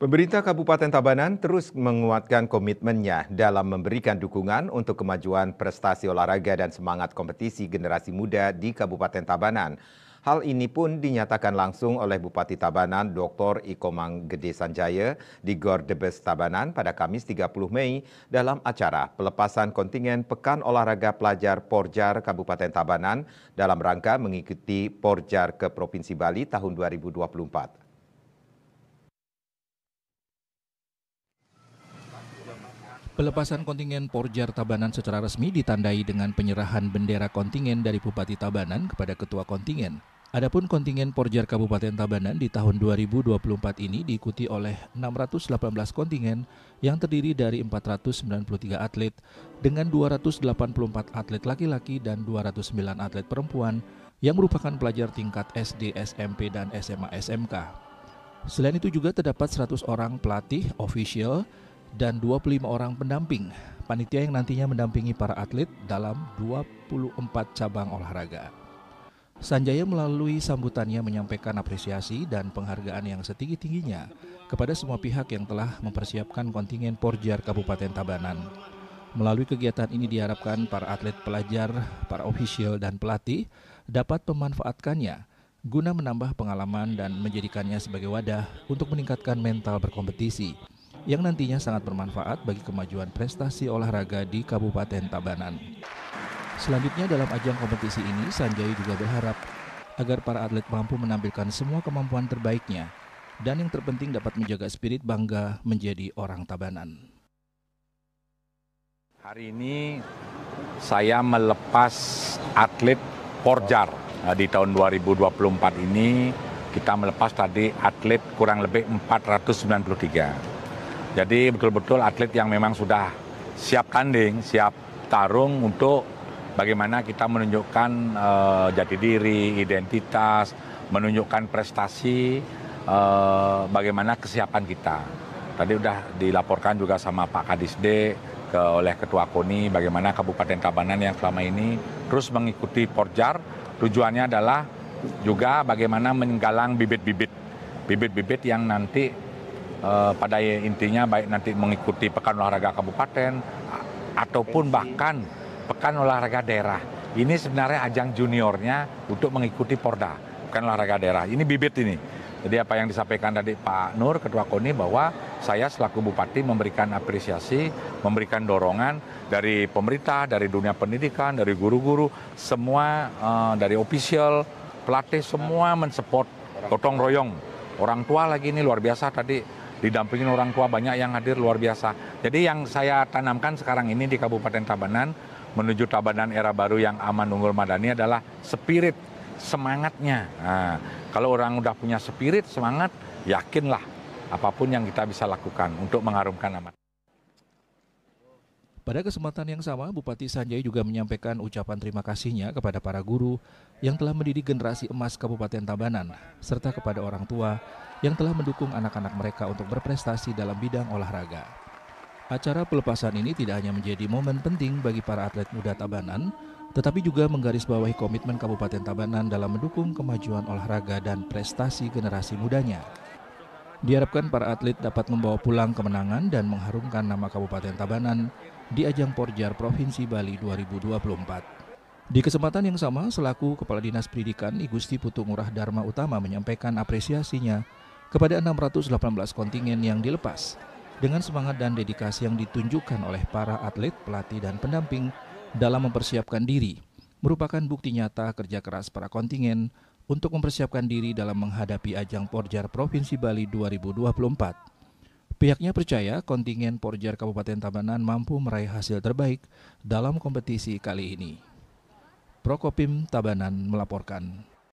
Pemerintah Kabupaten Tabanan terus menguatkan komitmennya dalam memberikan dukungan untuk kemajuan prestasi olahraga dan semangat kompetisi generasi muda di Kabupaten Tabanan. Hal ini pun dinyatakan langsung oleh Bupati Tabanan Dr. Ikomang Gede Sanjaya di Gor Debes Tabanan pada Kamis 30 Mei dalam acara pelepasan kontingen Pekan Olahraga Pelajar Porjar Kabupaten Tabanan dalam rangka mengikuti Porjar ke Provinsi Bali tahun 2024. Pelepasan kontingen Porjar Tabanan secara resmi ditandai dengan penyerahan bendera kontingen dari Bupati Tabanan kepada Ketua Kontingen. Adapun kontingen Porjar Kabupaten Tabanan di tahun 2024 ini diikuti oleh 618 kontingen yang terdiri dari 493 atlet dengan 284 atlet laki-laki dan 209 atlet perempuan yang merupakan pelajar tingkat SD, SMP, dan SMA SMK. Selain itu juga terdapat 100 orang pelatih, official, dan 25 orang pendamping. Panitia yang nantinya mendampingi para atlet dalam 24 cabang olahraga. Sanjaya melalui sambutannya menyampaikan apresiasi dan penghargaan yang setinggi-tingginya kepada semua pihak yang telah mempersiapkan kontingen Porjar Kabupaten Tabanan. Melalui kegiatan ini diharapkan para atlet pelajar, para ofisial dan pelatih dapat memanfaatkannya guna menambah pengalaman dan menjadikannya sebagai wadah untuk meningkatkan mental berkompetisi yang nantinya sangat bermanfaat bagi kemajuan prestasi olahraga di Kabupaten Tabanan. Selanjutnya dalam ajang kompetisi ini, Sanjay juga berharap agar para atlet mampu menampilkan semua kemampuan terbaiknya dan yang terpenting dapat menjaga spirit bangga menjadi orang Tabanan. Hari ini saya melepas atlet Porjar nah, di tahun 2024 ini kita melepas tadi atlet kurang lebih 493. Jadi betul-betul atlet yang memang sudah siap tanding, siap tarung untuk bagaimana kita menunjukkan uh, jati diri, identitas, menunjukkan prestasi, uh, bagaimana kesiapan kita. Tadi sudah dilaporkan juga sama Pak Kadisde ke, oleh Ketua KONI bagaimana Kabupaten Tabanan yang selama ini terus mengikuti Porjar. Tujuannya adalah juga bagaimana menggalang bibit-bibit, bibit-bibit yang nanti Eh, pada intinya baik nanti mengikuti pekan olahraga kabupaten ataupun bahkan pekan olahraga daerah. Ini sebenarnya ajang juniornya untuk mengikuti Porda, bukan olahraga daerah. Ini bibit ini. Jadi apa yang disampaikan tadi Pak Nur Ketua KONI bahwa saya selaku bupati memberikan apresiasi, memberikan dorongan dari pemerintah, dari dunia pendidikan, dari guru-guru, semua uh, dari official, pelatih semua mensupport gotong royong. Orang tua lagi ini luar biasa tadi didampingin orang tua banyak yang hadir luar biasa. Jadi yang saya tanamkan sekarang ini di Kabupaten Tabanan menuju Tabanan era baru yang aman unggul madani adalah spirit semangatnya. Nah, kalau orang udah punya spirit semangat, yakinlah apapun yang kita bisa lakukan untuk mengharumkan nama. Pada kesempatan yang sama, Bupati Sanjay juga menyampaikan ucapan terima kasihnya kepada para guru yang telah mendidik generasi emas Kabupaten Tabanan, serta kepada orang tua yang telah mendukung anak-anak mereka untuk berprestasi dalam bidang olahraga. Acara pelepasan ini tidak hanya menjadi momen penting bagi para atlet muda Tabanan, tetapi juga menggarisbawahi komitmen Kabupaten Tabanan dalam mendukung kemajuan olahraga dan prestasi generasi mudanya. Diharapkan para atlet dapat membawa pulang kemenangan dan mengharumkan nama Kabupaten Tabanan di ajang Porjar Provinsi Bali 2024. Di kesempatan yang sama, selaku Kepala Dinas Pendidikan I Gusti Putu Ngurah Dharma Utama menyampaikan apresiasinya kepada 618 kontingen yang dilepas dengan semangat dan dedikasi yang ditunjukkan oleh para atlet, pelatih, dan pendamping dalam mempersiapkan diri merupakan bukti nyata kerja keras para kontingen untuk mempersiapkan diri dalam menghadapi ajang Porjar Provinsi Bali 2024. Pihaknya percaya kontingen Porjar Kabupaten Tabanan mampu meraih hasil terbaik dalam kompetisi kali ini. Prokopim Tabanan melaporkan.